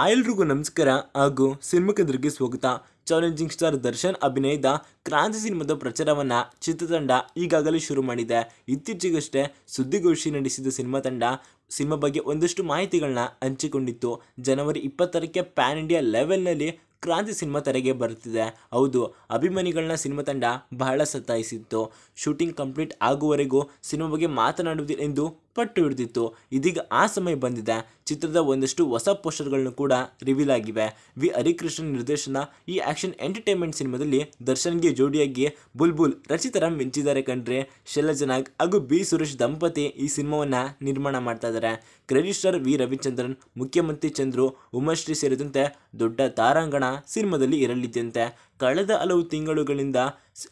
ಆಯಲ್ರಿಗೂ ನಮಸ್ಕಾರ ಹಾಗೂ ಸಿನಿಮಕದ್ರಿಗೆ ಸ್ವಾಗತ ಚಾಲೆಂಜಿಂಗ್ ಸ್ಟಾರ್ ದರ್ಶನ್ ಅಭಿನಯದ ಕ್ರಾಂತಿ ಸಿನಿಮಾದ ಪ್ರಚಾರವನ್ನು ಚಿತ್ರತಂಡ ಈಗಾಗಲೇ ಶುರು ಮಾಡಿದೆ ಇತ್ತೀಚೆಗಷ್ಟೇ ಸುದ್ದಿಗೋಷ್ಠಿ ನಡೆಸಿದ ಸಿನಿಮಾ ತಂಡ ಸಿನಿಮಾ ಬಗ್ಗೆ ಒಂದಷ್ಟು ಮಾಹಿತಿಗಳನ್ನ ಹಂಚಿಕೊಂಡಿತ್ತು ಜನವರಿ ಇಪ್ಪತ್ತರಕ್ಕೆ ಪ್ಯಾನ್ ಇಂಡಿಯಾ ಲೆವೆಲ್ನಲ್ಲಿ ಕ್ರಾಂತಿ ಸಿನಿಮಾ ತೆರೆಗೆ ಬರುತ್ತಿದೆ ಹೌದು ಅಭಿಮಾನಿಗಳನ್ನ ಸಿನಿಮಾ ತಂಡ ಬಹಳ ಸತಾಯಿಸಿತ್ತು ಶೂಟಿಂಗ್ ಕಂಪ್ಲೀಟ್ ಆಗುವವರೆಗೂ ಸಿನಿಮಾ ಬಗ್ಗೆ ಮಾತನಾಡುವುದಿಲ್ಲ ಎಂದು ಪಟ್ಟು ಹಿಡಿದಿತ್ತು ಇದೀಗ ಆ ಸಮಯ ಬಂದಿದೆ ಚಿತ್ರದ ಒಂದಷ್ಟು ಹೊಸ ಪೋಸ್ಟರ್ಗಳನ್ನು ಕೂಡ ರಿವೀಲ್ ಆಗಿವೆ ವಿ ಹರಿಕೃಷ್ಣನ್ ನಿರ್ದೇಶನ ಈ ಆಕ್ಷನ್ ಎಂಟರ್ಟೈನ್ಮೆಂಟ್ ಸಿನಿಮಾದಲ್ಲಿ ದರ್ಶನ್ಗೆ ಜೋಡಿಯಾಗಿ ಬುಲ್ಬುಲ್ ರಚಿತರ ಮಿಂಚಿದ್ದಾರೆ ಕಂಡ್ರೆ ಶೈಲಜನಾಗ್ ಹಾಗೂ ಬಿ ಸುರೇಶ್ ದಂಪತಿ ಈ ಸಿನಿಮಾವನ್ನು ನಿರ್ಮಾಣ ಮಾಡ್ತಾ ಇದ್ದಾರೆ ಕ್ರೆಡಿಟ್ ವಿ ರವಿಚಂದ್ರನ್ ಮುಖ್ಯಮಂತ್ರಿ ಚಂದ್ರು ಉಮಾಶ್ರೀ ಸೇರಿದಂತೆ ದೊಡ್ಡ ತಾರಾಂಗಣ ಸಿನಿಮಾದಲ್ಲಿ ಇರಲಿದ್ದಂತೆ ಕಳೆದ ಹಲವು ತಿಂಗಳುಗಳಿಂದ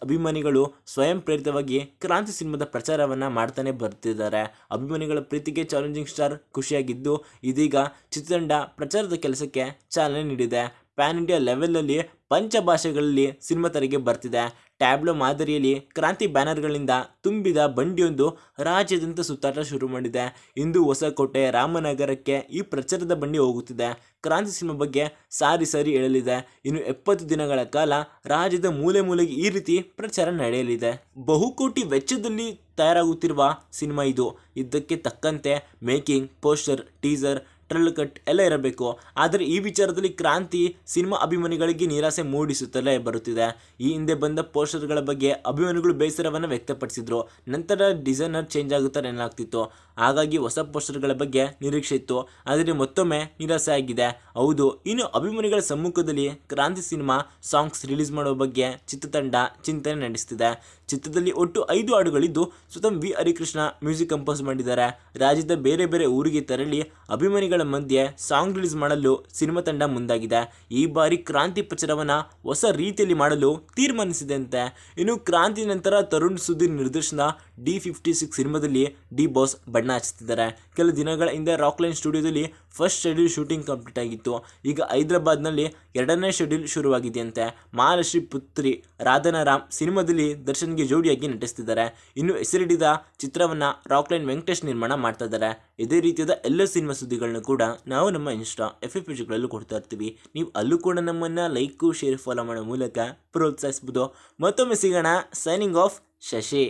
ಅಭಿಮಾನಿಗಳು ಸ್ವಯಂ ಪ್ರೇರಿತವಾಗಿ ಕ್ರಾಂತಿ ಸಿನಿಮಾದ ಪ್ರಚಾರವನ್ನು ಮಾಡ್ತಾನೆ ಬರ್ತಿದ್ದಾರೆ ಅಭಿಮಾನಿಗಳ ಪ್ರೀತಿಗೆ ಚಾಲೆಂಜಿಂಗ್ ಸ್ಟಾರ್ ಖುಷಿಯಾಗಿದ್ದು ಇದೀಗ ಚಿತ್ರತಂಡ ಪ್ರಚಾರದ ಕೆಲಸಕ್ಕೆ ಚಾಲನೆ ನೀಡಿದೆ ಪ್ಯಾನ್ ಇಂಡಿಯಾ ಲೆವೆಲಲ್ಲಿ ಪಂಚಭಾಷೆಗಳಲ್ಲಿ ಸಿನಿಮಾ ತೆರೆಗೆ ಬರ್ತಿದೆ ಟ್ಯಾಬ್ಲೋ ಮಾದರಿಯಲ್ಲಿ ಕ್ರಾಂತಿ ಬ್ಯಾನರ್ಗಳಿಂದ ತುಂಬಿದ ಬಂಡಿಯೊಂದು ರಾಜ್ಯದಂತ ಸುತ್ತಾಟ ಶುರು ಮಾಡಿದೆ ಇಂದು ಹೊಸಕೋಟೆ ರಾಮನಗರಕ್ಕೆ ಈ ಪ್ರಚಾರದ ಬಂಡಿ ಹೋಗುತ್ತಿದೆ ಕ್ರಾಂತಿ ಸಿನಿಮಾ ಬಗ್ಗೆ ಸಾರಿ ಸಾರಿ ಹೇಳಲಿದೆ ಇನ್ನು ಎಪ್ಪತ್ತು ದಿನಗಳ ಕಾಲ ರಾಜ್ಯದ ಮೂಲೆ ಮೂಲೆಗೆ ಈ ರೀತಿ ಪ್ರಚಾರ ನಡೆಯಲಿದೆ ಬಹುಕೋಟಿ ವೆಚ್ಚದಲ್ಲಿ ತಯಾರಾಗುತ್ತಿರುವ ಸಿನಿಮಾ ಇದು ಇದಕ್ಕೆ ತಕ್ಕಂತೆ ಮೇಕಿಂಗ್ ಪೋಸ್ಟರ್ ಟೀಸರ್ ಟ್ರಲ್ ಕಟ್ ಎಲ್ಲ ಇರಬೇಕು ಆದರೆ ಈ ವಿಚಾರದಲ್ಲಿ ಕ್ರಾಂತಿ ಸಿನಿಮಾ ಅಭಿಮಾನಿಗಳಿಗೆ ನಿರಾಸೆ ಮೂಡಿಸುತ್ತಲೇ ಬರುತ್ತಿದೆ ಈ ಹಿಂದೆ ಬಂದ ಪೋಸ್ಟರ್ಗಳ ಬಗ್ಗೆ ಅಭಿಮಾನಿಗಳು ಬೇಸರವನ್ನು ವ್ಯಕ್ತಪಡಿಸಿದ್ರು ನಂತರ ಡಿಸೈನರ್ ಚೇಂಜ್ ಆಗುತ್ತಾರೆ ಎನ್ನಾಗ್ತಿತ್ತು ಹಾಗಾಗಿ ಹೊಸ ಪೋಸ್ಟರ್ಗಳ ಬಗ್ಗೆ ನಿರೀಕ್ಷೆ ಇತ್ತು ಆದರೆ ಮತ್ತೊಮ್ಮೆ ನಿರಾಸೆ ಆಗಿದೆ ಹೌದು ಇನ್ನು ಅಭಿಮಾನಿಗಳ ಸಮ್ಮುಖದಲ್ಲಿ ಕ್ರಾಂತಿ ಸಿನಿಮಾ ಸಾಂಗ್ಸ್ ರಿಲೀಸ್ ಮಾಡುವ ಬಗ್ಗೆ ಚಿತ್ರತಂಡ ಚಿಂತನೆ ನಡೆಸ್ತಿದೆ ಚಿತ್ರದಲ್ಲಿ ಒಟ್ಟು ಐದು ಹಾಡುಗಳಿದ್ದು ಸ್ವತಃ ವಿ ಹರಿಕೃಷ್ಣ ಮ್ಯೂಸಿಕ್ ಕಂಪೋಸ್ ಮಾಡಿದ್ದಾರೆ ರಾಜ್ಯದ ಬೇರೆ ಬೇರೆ ಊರಿಗೆ ತೆರಳಿ ಅಭಿಮಾನಿಗಳ ಮಧ್ಯೆ ಸಾಂಗ್ ರಿಲೀಸ್ ಮಾಡಲು ಸಿನಿಮಾ ತಂಡ ಮುಂದಾಗಿದೆ ಈ ಬಾರಿ ಕ್ರಾಂತಿ ಪ್ರಚಾರವನ್ನು ಹೊಸ ರೀತಿಯಲ್ಲಿ ಮಾಡಲು ತೀರ್ಮಾನಿಸಿದಂತೆ ಇನ್ನು ಕ್ರಾಂತಿ ನಂತರ ತರುಣ್ ಸುಧೀರ್ ನಿರ್ದೇಶನ ಡಿ ಫಿಫ್ಟಿ ಸಿಕ್ಸ್ ಸಿನಿಮಾದಲ್ಲಿ ಡಿ ಬಾಸ್ ಬಣ್ಣ ಹಚ್ಚುತ್ತಿದ್ದಾರೆ ಕೆಲ ದಿನಗಳ ಹಿಂದೆ ರಾಕ್ಲೈನ್ ಸ್ಟುಡಿಯೋದಲ್ಲಿ ಫಸ್ಟ್ ಶೆಡ್ಯೂಲ್ ಶೂಟಿಂಗ್ ಕಂಪ್ಲೀಟ್ ಆಗಿತ್ತು ಈಗ ಹೈದರಾಬಾದ್ನಲ್ಲಿ ಎರಡನೇ ಶೆಡ್ಯೂಲ್ ಶುರುವಾಗಿದೆಯಂತೆ ಮಹಾಲಕ್ಷ್ಮಿ ಪುತ್ರಿ ರಾಧನಾರಾಮ್ ಸಿನಿಮಾದಲ್ಲಿ ದರ್ಶನ್ ಗೆ ಜೋಡಿಯಾಗಿ ನಟಿಸ್ತಿದ್ದಾರೆ ಇನ್ನು ಹೆಸರಿಡಿದ ಚಿತ್ರವನ್ನು ರಾಕ್ಲೈನ್ ವೆಂಕಟೇಶ್ ನಿರ್ಮಾಣ ಮಾಡ್ತಾ ಇದ್ದಾರೆ ಇದೇ ರೀತಿಯಾದ ಎಲ್ಲ ಸಿನಿಮಾ ಸುದ್ದಿಗಳನ್ನು ಕೂಡ ನಾವು ನಮ್ಮ ಇನ್ಸ್ಟಾ ಎಫ್ ಎಫ್ ಪೇಜ್ಗಳಲ್ಲೂ ಕೊಡ್ತಾ ಇರ್ತೀವಿ ನೀವು ಅಲ್ಲೂ ಕೂಡ ನಮ್ಮನ್ನು ಲೈಕು ಶೇರ್ ಫಾಲೋ ಮಾಡೋ ಮೂಲಕ ಪ್ರೋತ್ಸಾಹಿಸ್ಬೋದು ಮತ್ತೊಮ್ಮೆ ಸಿಗೋಣ ಸೈನಿಂಗ್ ಆಫ್ ಶಶಿ